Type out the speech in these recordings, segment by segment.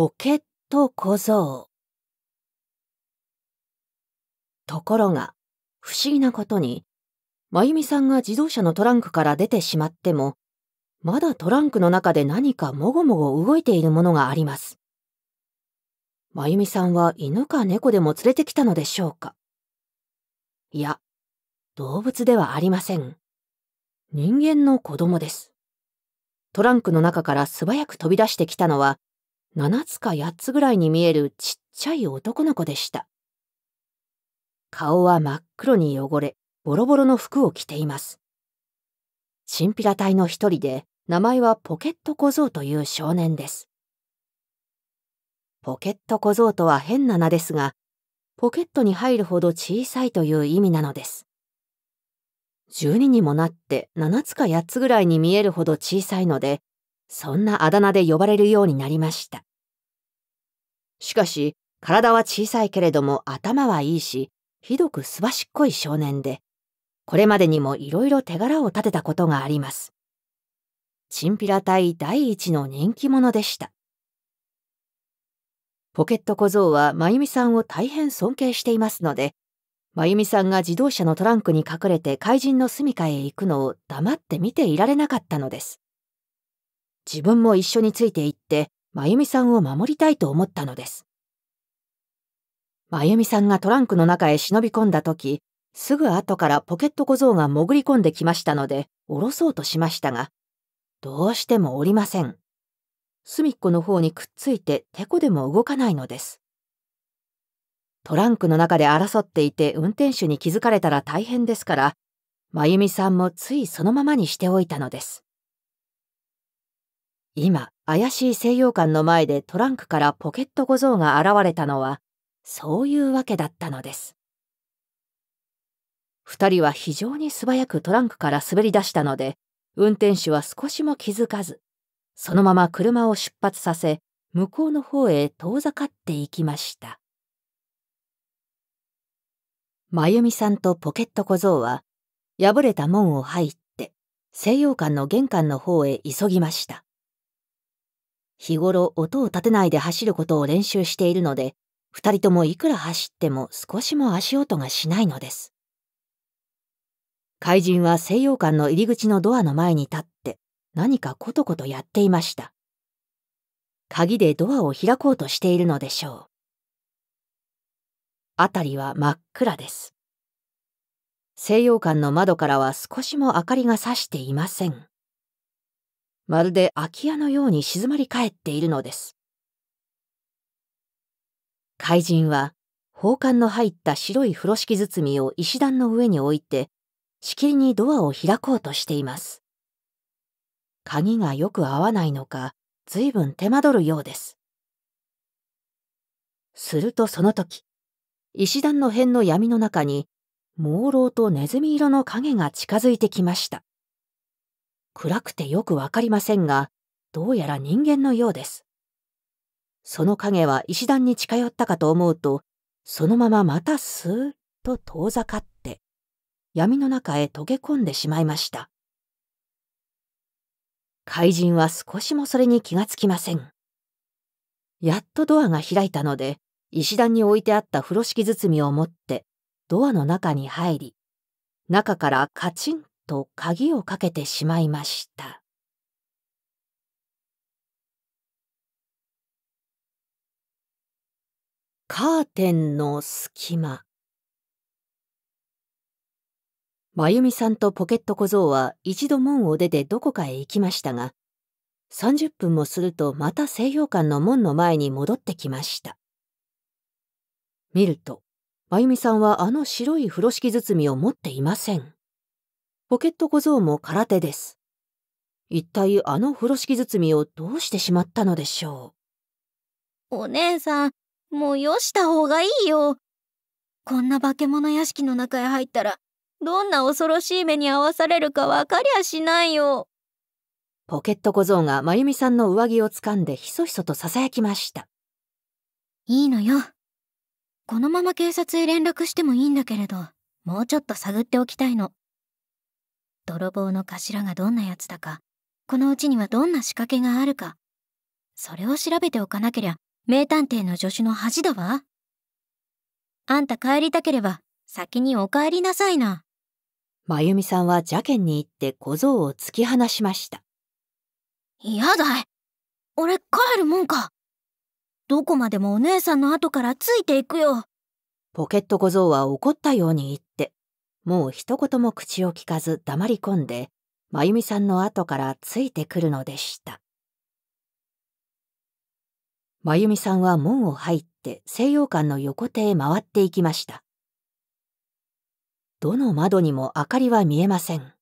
ポケット小僧。ところが、不思議なことに、まゆみさんが自動車のトランクから出てしまっても、まだトランクの中で何かもごもご動いているものがあります。まゆみさんは犬か猫でも連れてきたのでしょうかいや、動物ではありません。人間の子供です。トランクの中から素早く飛び出してきたのは、7つか8つぐらいに見えるちっちゃい男の子でした。顔は真っ黒に汚れ、ボロボロの服を着ています。チンピラ隊の一人で、名前はポケット小僧という少年です。ポケット小僧とは変な名ですが、ポケットに入るほど小さいという意味なのです。12にもなって7つか8つぐらいに見えるほど小さいので、そんなあだ名で呼ばれるようになりました。しかし、体は小さいけれども頭はいいし、ひどくすばしっこい少年で、これまでにもいろいろ手柄を立てたことがあります。チンピラ隊第一の人気者でした。ポケット小僧は真由美さんを大変尊敬していますので、真由美さんが自動車のトランクに隠れて怪人の住処へ行くのを黙って見ていられなかったのです。自分も一緒について行って、真由美さんを守りたいと思ったのです。真由美さんがトランクの中へ忍び込んだ時、すぐ後からポケット小僧が潜り込んできましたので、下ろそうとしましたが、どうしても降りません。隅っこの方にくっついて、てこでも動かないのです。トランクの中で争っていて運転手に気づかれたら大変ですから、真由美さんもついそのままにしておいたのです。今、怪しい西洋館の前でトランクからポケット小僧が現れたのは、そういうわけだったのです。2人は非常に素早くトランクから滑り出したので、運転手は少しも気づかず、そのまま車を出発させ、向こうの方へ遠ざかっていきました。真由美さんとポケット小僧は、破れた門を入って、西洋館の玄関の方へ急ぎました。日頃音を立てないで走ることを練習しているので、二人ともいくら走っても少しも足音がしないのです。怪人は西洋館の入り口のドアの前に立って何かコトコトやっていました。鍵でドアを開こうとしているのでしょう。辺りは真っ暗です。西洋館の窓からは少しも明かりがさしていません。まるで空き家のように静まり返っているのです。怪人は、宝冠の入った白い風呂敷包みを石段の上に置いて、しきりにドアを開こうとしています。鍵がよく合わないのか、ずいぶん手間取るようです。するとその時、石段の辺の闇の中に、朦朧とネズミ色の影が近づいてきました。暗くてよくわかりませんが、どうやら人間のようです。その影は石段に近寄ったかと思うと、そのまままたスーッと遠ざかって、闇の中へ溶け込んでしまいました。怪人は少しもそれに気がつきません。やっとドアが開いたので、石段に置いてあった風呂敷包みを持って、ドアの中に入り、中からカチンと鍵をかけてしまいました。カーテンの隙間真由美さんとポケット小僧は一度門を出てどこかへ行きましたが30分もするとまた西洋館の門の前に戻ってきました見ると真由美さんはあの白い風呂敷包みを持っていませんポケット小僧も空手です。一体あの風呂敷包みをどうしてしまったのでしょう。お姉さん、もうよした方がいいよ。こんな化け物屋敷の中へ入ったら、どんな恐ろしい目に遭わされるかわかりゃしないよ。ポケット小僧が真由美さんの上着を掴んでひそひそと囁きました。いいのよ。このまま警察へ連絡してもいいんだけれど、もうちょっと探っておきたいの。泥棒の頭がどんなやつだかこのうちにはどんな仕掛けがあるかそれを調べておかなけりゃ名探偵の助手の恥だわあんた帰りたければ先にお帰りなさいな真由美さんは邪険に行って小僧を突き放しました嫌だい俺帰るもんかどこまでもお姉さんの後からついていくよポケット小僧は怒ったように言っもう一言も口を聞かず黙り込んで真由美さんの後からついてくるのでした真由美さんは門を入って西洋館の横手へ回っていきましたどの窓にも明かりは見えません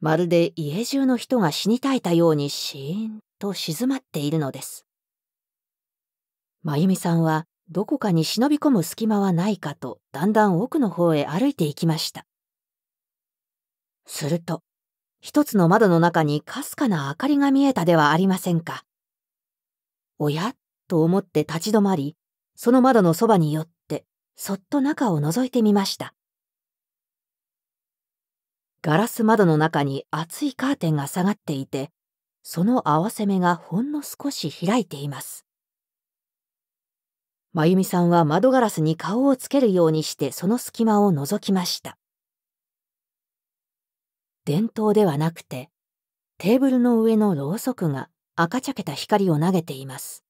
まるで家中の人が死に絶えたようにシーンと静まっているのです真由美さんはどこかに忍び込む隙間はないかとだんだん奥の方へ歩いていきましたすると一つの窓の中にかすかな明かりが見えたではありませんかおやと思って立ち止まりその窓のそばに寄ってそっと中を覗いてみましたガラス窓の中に厚いカーテンが下がっていてその合わせ目がほんの少し開いています真由美さんは窓ガラスに顔をつけるようにしてその隙間を覗きました。電灯ではなくて、テーブルの上のろうそくが赤茶けた光を投げています。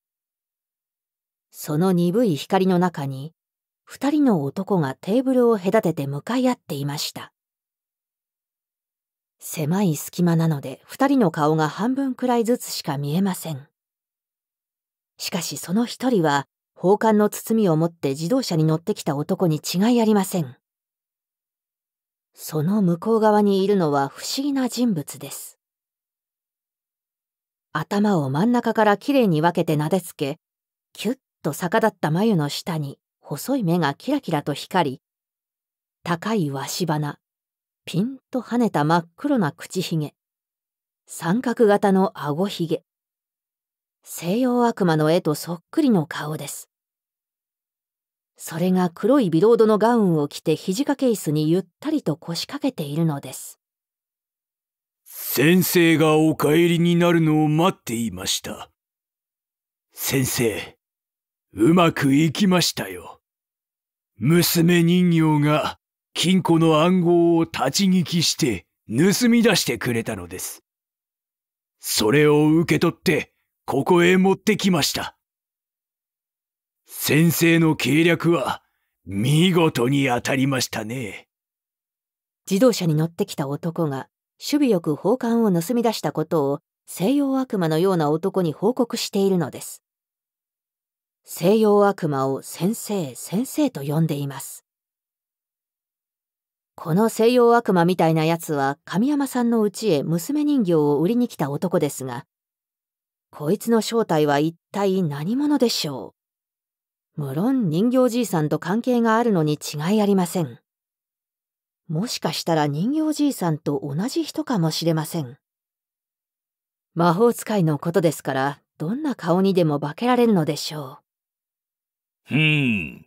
その鈍い光の中に、二人の男がテーブルを隔てて向かい合っていました。狭い隙間なので二人の顔が半分くらいずつしか見えません。しかしその一人は宝冠の包みを持って自動車に乗ってきた男に違いありません。その向こう側にいるのは不思議な人物です。頭を真ん中からきれいに分けてなでつけ、キュッと逆立った眉の下に細い目がキラキラと光り、高い鷲鼻、ピンと跳ねた真っ黒な口ひげ、三角型のあごひげ、西洋悪魔の絵とそっくりの顔です。それが黒いビロードのガウンを着て肘掛け椅子にゆったりと腰掛けているのです。先生がお帰りになるのを待っていました。先生、うまくいきましたよ。娘人形が金庫の暗号を立ち聞きして盗み出してくれたのです。それを受け取ってここへ持ってきました。先生の計略は見事に当たりましたね。自動車に乗ってきた男が守備よく宝冠を盗み出したことを西洋悪魔のような男に報告しているのです。西洋悪魔を先生先生と呼んでいます。この西洋悪魔みたいなやつは神山さんの家へ娘人形を売りに来た男ですが、こいつの正体は一体何者でしょう無論人形じいさんと関係があるのに違いありません。もしかしたら人形じいさんと同じ人かもしれません。魔法使いのことですから、どんな顔にでも化けられるのでしょう。ふん。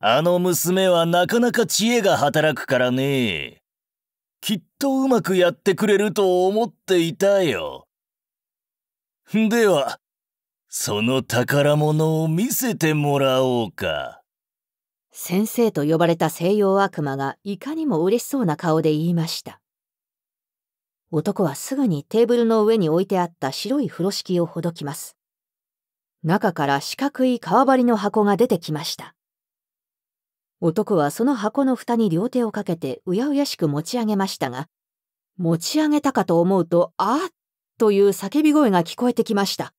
あの娘はなかなか知恵が働くからね。きっとうまくやってくれると思っていたよ。では、その宝物を見せてもらおうか。先生と呼ばれた西洋悪魔がいかにも嬉しそうな顔で言いました。男はすぐにテーブルの上に置いてあった白い風呂敷をほどきます。中から四角い革張りの箱が出てきました。男はその箱の蓋に両手をかけてうやうやしく持ち上げましたが、持ち上げたかと思うと、あっという叫び声が聞こえてきました。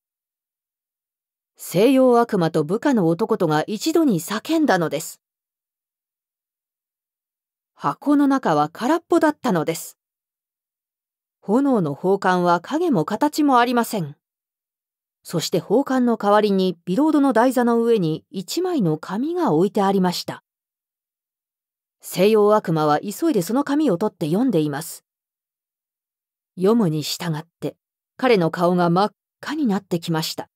西洋悪魔と部下の男とが一度に叫んだのです。箱の中は空っぽだったのです。炎の宝冠は影も形もありません。そして宝冠の代わりにビロードの台座の上に一枚の紙が置いてありました。西洋悪魔は急いでその紙を取って読んでいます。読むに従って彼の顔が真っ赤になってきました。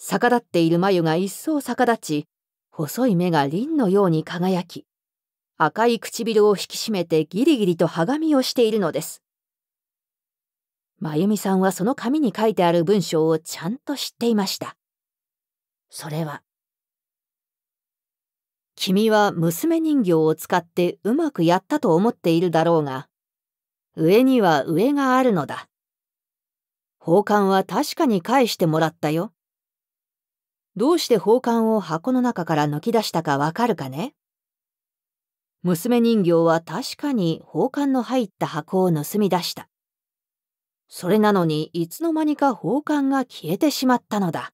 逆立っている眉が一層逆立ち、細い目が凛のように輝き、赤い唇を引き締めてギリギリとはがみをしているのです。真由美さんはその紙に書いてある文章をちゃんと知っていました。それは、君は娘人形を使ってうまくやったと思っているだろうが、上には上があるのだ。宝冠は確かに返してもらったよ。どうして宝冠を箱の中から抜き出したかわかるかね娘人形は確かに宝冠の入った箱を盗み出した。それなのにいつの間にか宝冠が消えてしまったのだ。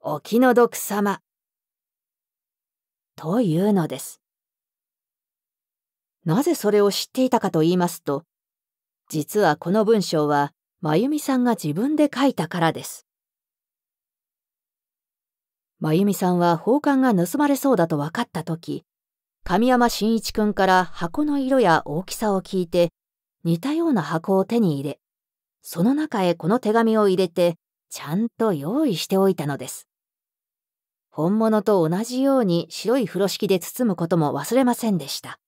お気の毒様。というのです。なぜそれを知っていたかと言いますと、実はこの文章は、まゆみさんが自分で書いたからです。真由美さんは宝冠が盗まれそうだと分かった時神山真一君から箱の色や大きさを聞いて似たような箱を手に入れその中へこの手紙を入れてちゃんと用意しておいたのです本物と同じように白い風呂敷で包むことも忘れませんでした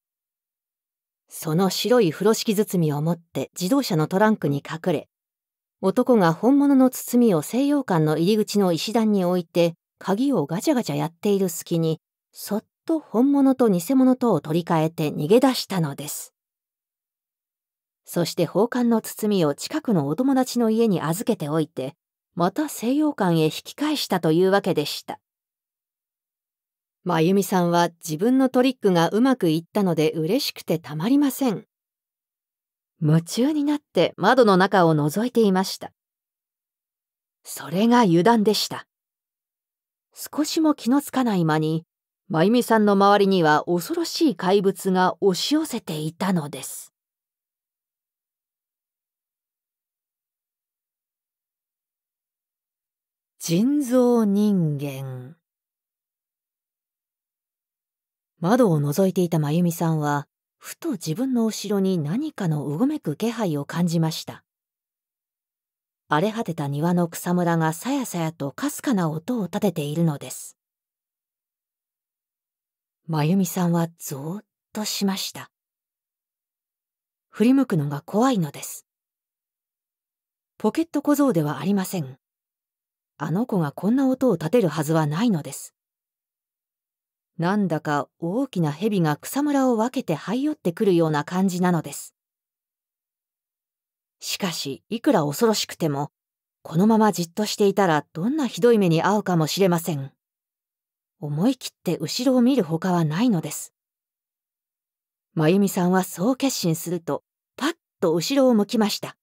その白い風呂敷包みを持って自動車のトランクに隠れ男が本物の包みを西洋館の入り口の石段に置いて鍵をガチャガチャやっている隙に、そっと本物と偽物とを取り替えて逃げ出したのです。そして宝冠の包みを近くのお友達の家に預けておいて、また西洋館へ引き返したというわけでした。真由美さんは自分のトリックがうまくいったので嬉しくてたまりません。夢中になって窓の中を覗いていました。それが油断でした。少しも気のつかない間に、真由美さんの周りには恐ろしい怪物が押し寄せていたのです。人造人間窓を覗いていた真由美さんは、ふと自分の後ろに何かのうごめく気配を感じました。荒れ果てた庭の草むらがさやさやとかすかな音を立てているのです。真由美さんはぞーっとしました。振り向くのが怖いのです。ポケット小僧ではありません。あの子がこんな音を立てるはずはないのです。なんだか大きな蛇が草むらを分けて這い寄ってくるような感じなのです。しかし、いくら恐ろしくても、このままじっとしていたらどんなひどい目に遭うかもしれません。思い切って後ろを見るほかはないのです。真由美さんはそう決心すると、パッと後ろを向きました。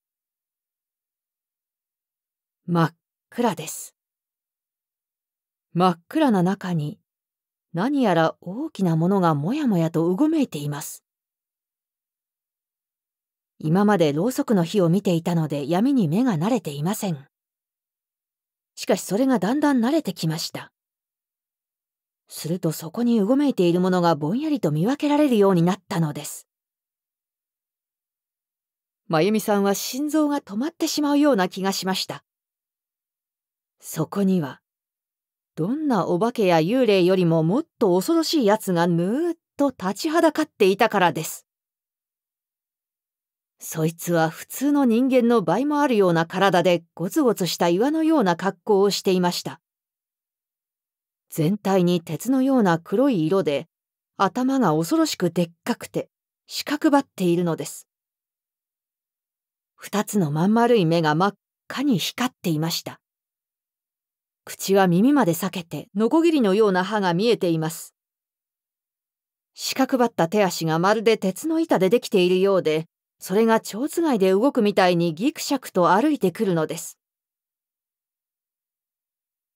真っ暗です。真っ暗な中に、何やら大きなものがもやもやとうごめいています。今までろうそくの火を見ていたので闇に目が慣れていません。しかしそれがだんだん慣れてきました。するとそこにうごめいているものがぼんやりと見分けられるようになったのです。真由美さんは心臓が止まってしまうような気がしました。そこには、どんなお化けや幽霊よりももっと恐ろしい奴がぬーっと立ちはだかっていたからです。そいつは普通の人間の倍もあるような体でゴツゴツした岩のような格好をしていました。全体に鉄のような黒い色で、頭が恐ろしくでっかくて、四角ばっているのです。二つのまん丸い目が真っ赤に光っていました。口は耳まで裂けて、ノコギリのような歯が見えています。四角ばった手足がまるで鉄の板でできているようで、それが蝶つがいで動くみたいにギクシャクと歩いてくるのです。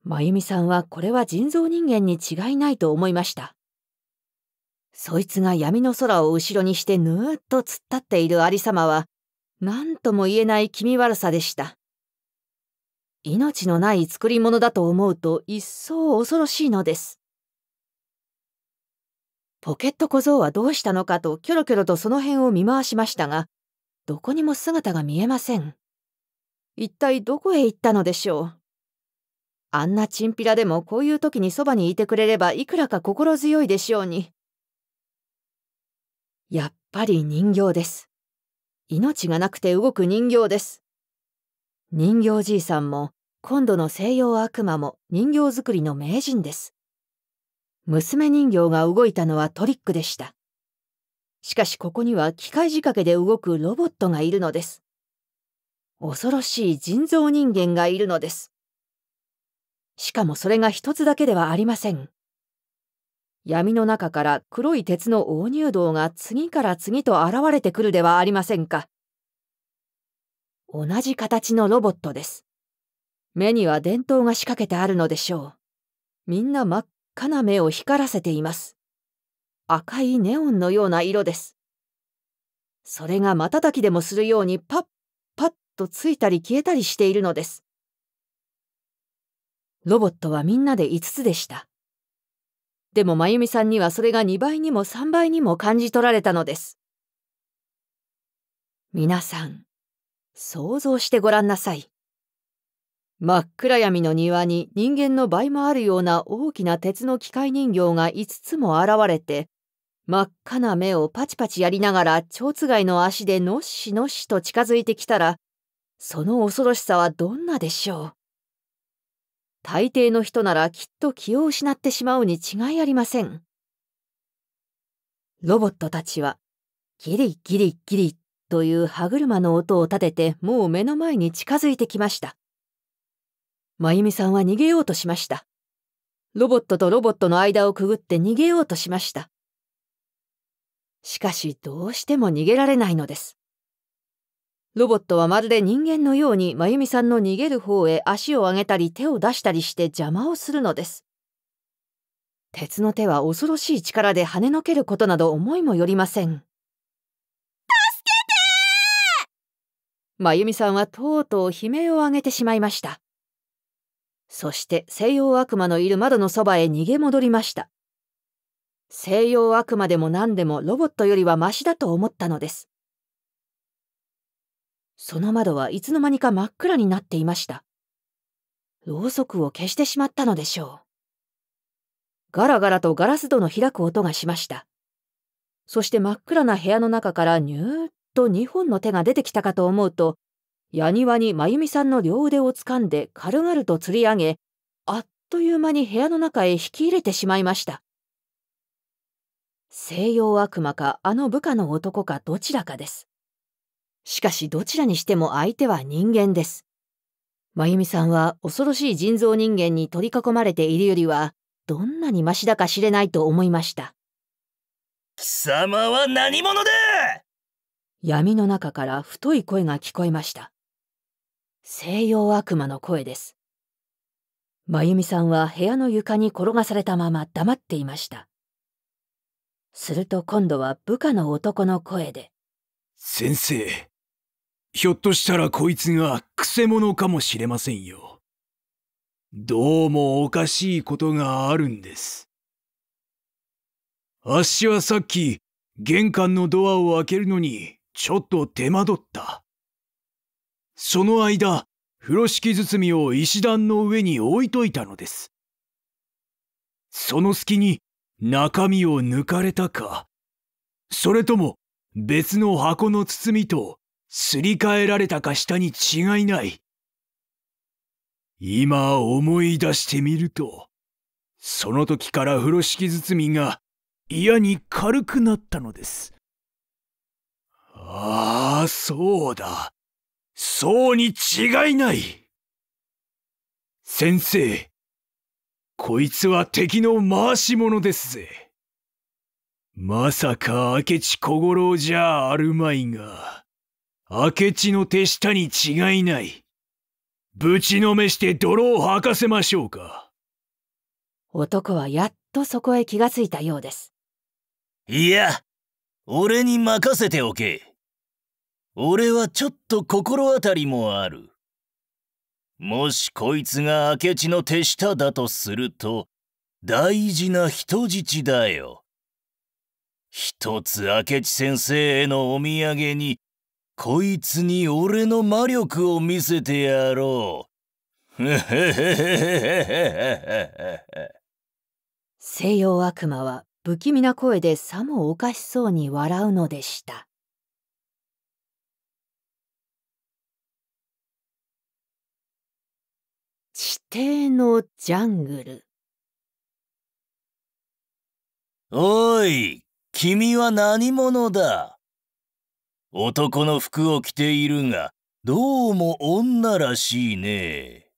真由美さんはこれは人造人間に違いないと思いました。そいつが闇の空を後ろにしてぬーっと突っ立っている有様は、何とも言えない気味悪さでした。命のない作り物だと思うと一層恐ろしいのです。ポケット小僧はどうしたのかとキョロキョロとその辺を見回しましたが、どこにも姿が見えません。一体どこへ行ったのでしょう。あんなチンピラでもこういう時にそばにいてくれればいくらか心強いでしょうに。やっぱり人形です。命がなくて動く人形です。人形じいさんも今度の西洋悪魔も人形作りの名人です。娘人形が動いたのはトリックでした。しかしここには機械仕掛けで動くロボットがいるのです。恐ろしい人造人間がいるのです。しかもそれが一つだけではありません。闇の中から黒い鉄の黄乳洞が次から次と現れてくるではありませんか。同じ形のロボットです。目には電灯が仕掛けてあるのでしょう。みんな真っかな要を光らせています。赤いネオンのような色です。それが瞬きでもするようにパッパッとついたり消えたりしているのです。ロボットはみんなで5つでした。でも真由美さんにはそれが2倍にも3倍にも感じ取られたのです。皆さん、想像してごらんなさい。真っ暗闇の庭に人間の倍もあるような大きな鉄の機械人形が5つも現れて、真っ赤な目をパチパチやりながら蝶つがいの足でのっしのっしと近づいてきたら、その恐ろしさはどんなでしょう。大抵の人ならきっと気を失ってしまうに違いありません。ロボットたちは、ギリギリギリという歯車の音を立ててもう目の前に近づいてきました。真由美さんは逃げようとしました。ロボットとロボットの間をくぐって逃げようとしました。しかしどうしても逃げられないのです。ロボットはまるで人間のように真由美さんの逃げる方へ足を上げたり手を出したりして邪魔をするのです。鉄の手は恐ろしい力で跳ねのけることなど思いもよりません。助けて真由美さんはとうとう悲鳴を上げてしまいました。そして西洋悪魔のいる窓のそばへ逃げ戻りました。西洋悪魔でも何でもロボットよりはマシだと思ったのです。その窓はいつの間にか真っ暗になっていました。ろうそくを消してしまったのでしょう。ガラガラとガラス戸の開く音がしました。そして真っ暗な部屋の中からニューッと2本の手が出てきたかと思うと、矢庭に真由美さんの両腕を掴んで軽々と吊り上げ、あっという間に部屋の中へ引き入れてしまいました。西洋悪魔かあの部下の男かどちらかです。しかしどちらにしても相手は人間です。真由美さんは恐ろしい人造人間に取り囲まれているよりは、どんなにマシだか知れないと思いました。貴様は何者だ闇の中から太い声が聞こえました。西洋悪魔の声です。真由美さんは部屋の床に転がされたまま黙っていました。すると今度は部下の男の声で。先生、ひょっとしたらこいつがくせ者かもしれませんよ。どうもおかしいことがあるんです。あっしはさっき玄関のドアを開けるのにちょっと手間取った。その間風呂敷包みを石段の上に置いといたのですその隙に中身を抜かれたかそれとも別の箱の包みとすり替えられたかしたに違いない今思い出してみるとその時から風呂敷包みが嫌に軽くなったのですああそうだそうに違いない先生、こいつは敵の回し者ですぜ。まさか明智小五郎じゃあるまいが、明智の手下に違いない。ぶちのめして泥を吐かせましょうか。男はやっとそこへ気がついたようです。いや、俺に任せておけ。俺はちょっと心当たりもある。もしこいつが明智の手下だとすると、大事な人質だよ。一つ明智先生へのお土産に、こいつに俺の魔力を見せてやろう。西洋悪魔は不気味な声でさもおかしそうに笑うのでした。底のジャングルおい君は何者だ男の服を着ているがどうも女らしいね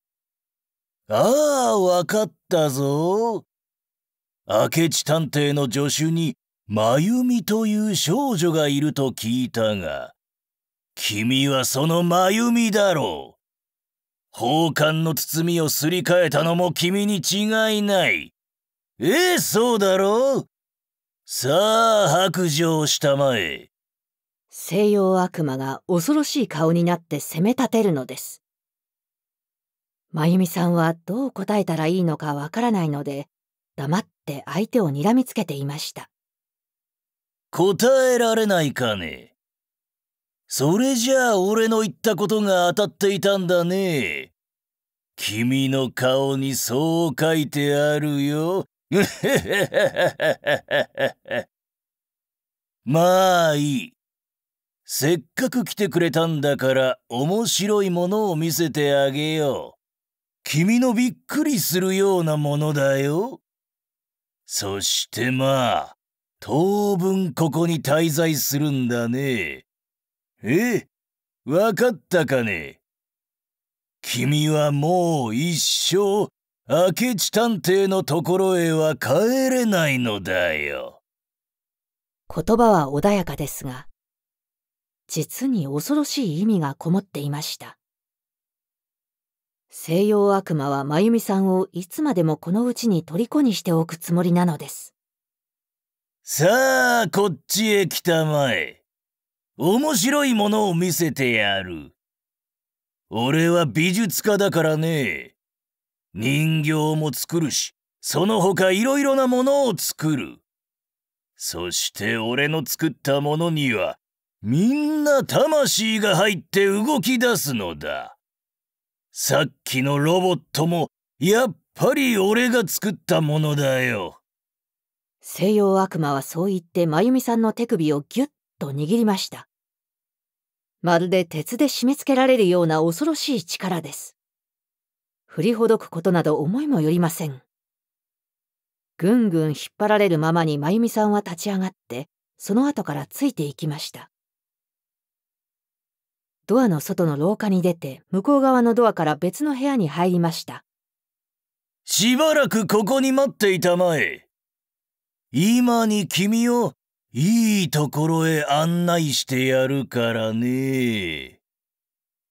ああわかったぞ明智探偵の助手に真由美という少女がいると聞いたが君はその真由美だろう宝冠の包みをすり替えたのも君に違いない。ええ、そうだろうさあ、白状したまえ。西洋悪魔が恐ろしい顔になって責め立てるのです。真由美さんはどう答えたらいいのかわからないので、黙って相手を睨みつけていました。答えられないかねそれじゃあ俺の言ったことが当たっていたんだね。君の顔にそう書いてあるよ。まあいい。せっかく来てくれたんだから面白いものを見せてあげよう。君のびっくりするようなものだよ。そしてまあ、当分ここに滞在するんだね。ええ、わかったかね君はもう一生、明智探偵のところへは帰れないのだよ。言葉は穏やかですが、実に恐ろしい意味がこもっていました。西洋悪魔は真由美さんをいつまでもこのうちに虜にしておくつもりなのです。さあ、こっちへ来たまえ。面白いものを見せてやる。俺は美術家だからね。人形も作るし、その他いろいろなものを作る。そして俺の作ったものには、みんな魂が入って動き出すのだ。さっきのロボットも、やっぱり俺が作ったものだよ。西洋悪魔はそう言って真由美さんの手首をぎゅっと握りました。まるで鉄で締め付けられるような恐ろしい力です。振りほどくことなど思いもよりません。ぐんぐん引っ張られるままに真由美さんは立ち上がって、その後からついていきました。ドアの外の廊下に出て、向こう側のドアから別の部屋に入りました。しばらくここに待っていたまえ。今に君をいいところへ案内してやるからね。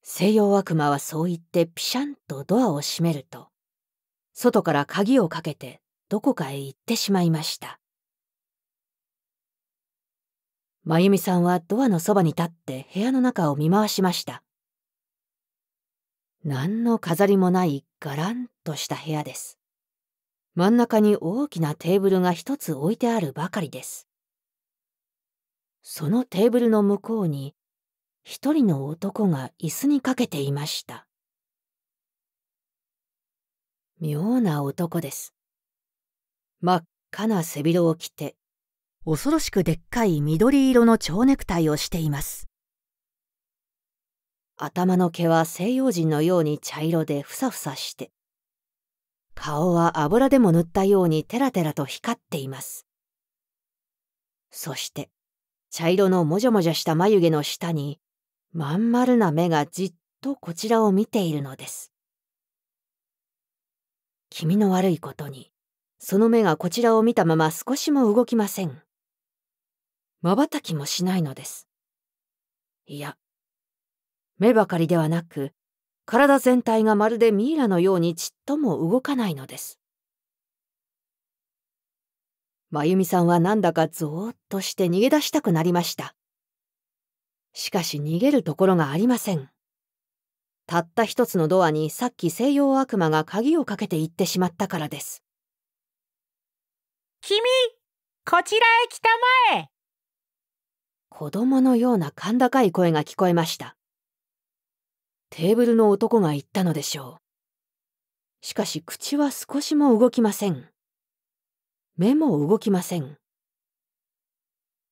西洋悪魔はそう言ってピシャンとドアを閉めると、外から鍵をかけてどこかへ行ってしまいました。真由美さんはドアのそばに立って部屋の中を見回しました。何の飾りもないガランとした部屋です。真ん中に大きなテーブルが一つ置いてあるばかりです。そのテーブルの向こうに一人の男が椅子にかけていました。妙な男です。真っ赤な背広を着て、恐ろしくでっかい緑色の蝶ネクタイをしています。頭の毛は西洋人のように茶色でふさふさして、顔は油でも塗ったようにテラテラと光っています。そして、茶色のもじゃもじゃした眉毛の下に、まん丸な目がじっとこちらを見ているのです。気味の悪いことに、その目がこちらを見たまま少しも動きません。瞬きもしないのです。いや、目ばかりではなく、体全体がまるでミイラのようにちっとも動かないのです。真由美さんはなんだかぞーっとして逃げ出したくなりました。しかし逃げるところがありません。たった一つのドアにさっき西洋悪魔が鍵をかけて行ってしまったからです。君、こちらへ来たまえ子供のような甲高い声が聞こえました。テーブルの男が言ったのでしょう。しかし口は少しも動きません。目も動きません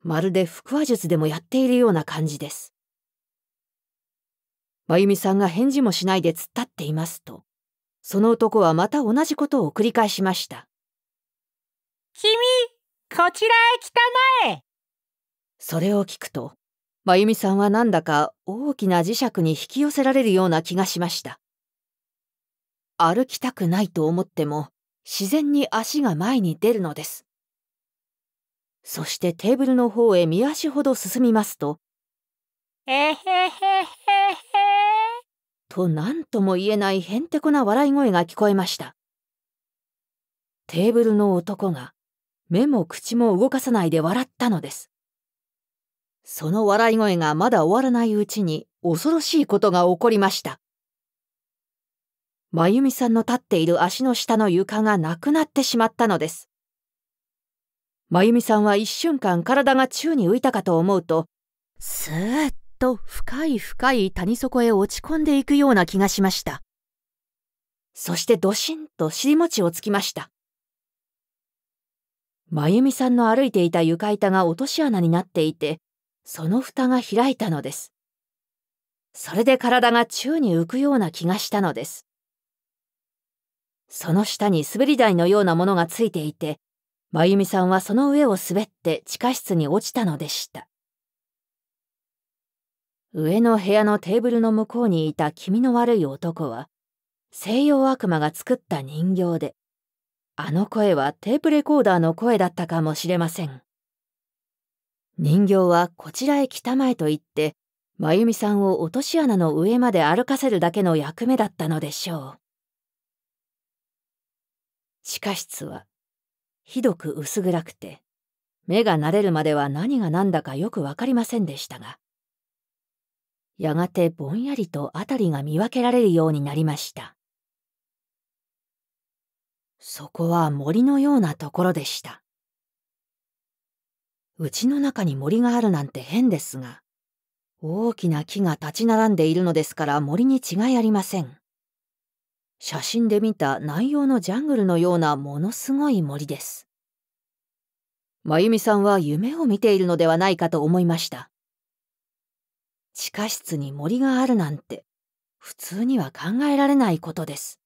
まるで腹話術でもやっているような感じです真由美さんが返事もしないで突っ立っていますとその男はまた同じことを繰り返しました君こちらへ来たまえそれを聞くと真由美さんはなんだか大きな磁石に引き寄せられるような気がしました歩きたくないと思っても自然に足が前に出るのです。そしてテーブルの方へ見足ほど進みますと、えへへへへと何とも言えないへんてこな笑い声が聞こえました。テーブルの男が目も口も動かさないで笑ったのです。その笑い声がまだ終わらないうちに恐ろしいことが起こりました。真由美さんの立っている足の下の床がなくなってしまったのです。真由美さんは一瞬間体が宙に浮いたかと思うと、スーッと深い深い谷底へ落ち込んでいくような気がしました。そしてドシンと尻餅をつきました。真由美さんの歩いていた床板が落とし穴になっていて、その蓋が開いたのです。それで体が宙に浮くような気がしたのです。その下に滑り台のようなものがついていて、真由美さんはその上を滑って地下室に落ちたのでした。上の部屋のテーブルの向こうにいた気味の悪い男は、西洋悪魔が作った人形で、あの声はテープレコーダーの声だったかもしれません。人形はこちらへ来たまえと言って、真由美さんを落とし穴の上まで歩かせるだけの役目だったのでしょう。地下室はひどく薄暗くて目が慣れるまでは何が何だかよく分かりませんでしたがやがてぼんやりと辺りが見分けられるようになりましたそこは森のようなところでした家の中に森があるなんて変ですが大きな木が立ち並んでいるのですから森に違いありません写真で見た内容のジャングルのようなものすごい森です。真由美さんは夢を見ているのではないかと思いました。地下室に森があるなんて普通には考えられないことです。